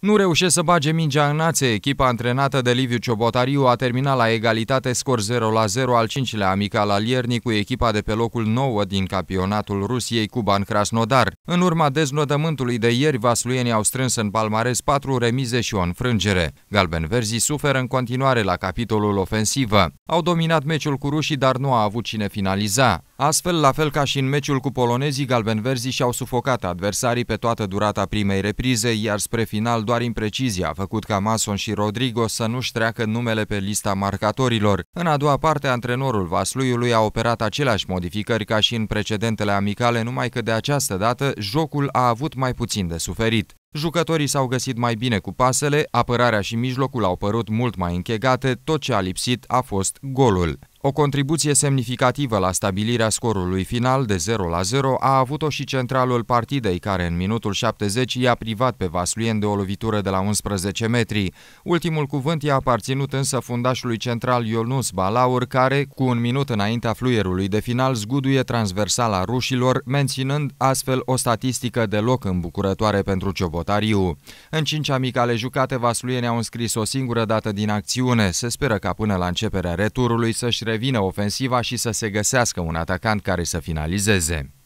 Nu reușește să bage mingea în ațe, echipa antrenată de Liviu Ciobotariu a terminat la egalitate scor 0 la 0 al cincilea amical al iernii cu echipa de pe locul 9 din campionatul Rusiei Cuban Krasnodar. În urma deznodământului de ieri, vasluienii au strâns în palmares 4 remize și o înfrângere. galben verzi suferă în continuare la capitolul ofensivă. Au dominat meciul cu rușii, dar nu a avut cine finaliza. Astfel, la fel ca și în meciul cu polonezii, galbenverzii și-au sufocat adversarii pe toată durata primei reprize, iar spre final doar imprecizia a făcut ca Mason și Rodrigo să nu-și treacă numele pe lista marcatorilor. În a doua parte, antrenorul Vasluiului a operat aceleași modificări ca și în precedentele amicale, numai că de această dată jocul a avut mai puțin de suferit. Jucătorii s-au găsit mai bine cu pasele, apărarea și mijlocul au părut mult mai închegate, tot ce a lipsit a fost golul. O contribuție semnificativă la stabilirea scorului final de 0 la 0 a avut-o și centralul partidei, care în minutul 70 i-a privat pe Vasluien de o lovitură de la 11 metri. Ultimul cuvânt i-a aparținut însă fundașului central Ionus Balaur, care, cu un minut înaintea fluierului de final, zguduie a rușilor, menținând astfel o statistică deloc îmbucurătoare pentru Ciobotariu. În cinci amicale jucate, Vasluieni au înscris o singură dată din acțiune. Se speră ca până la începerea returului să-și revină ofensiva și să se găsească un atacant care să finalizeze.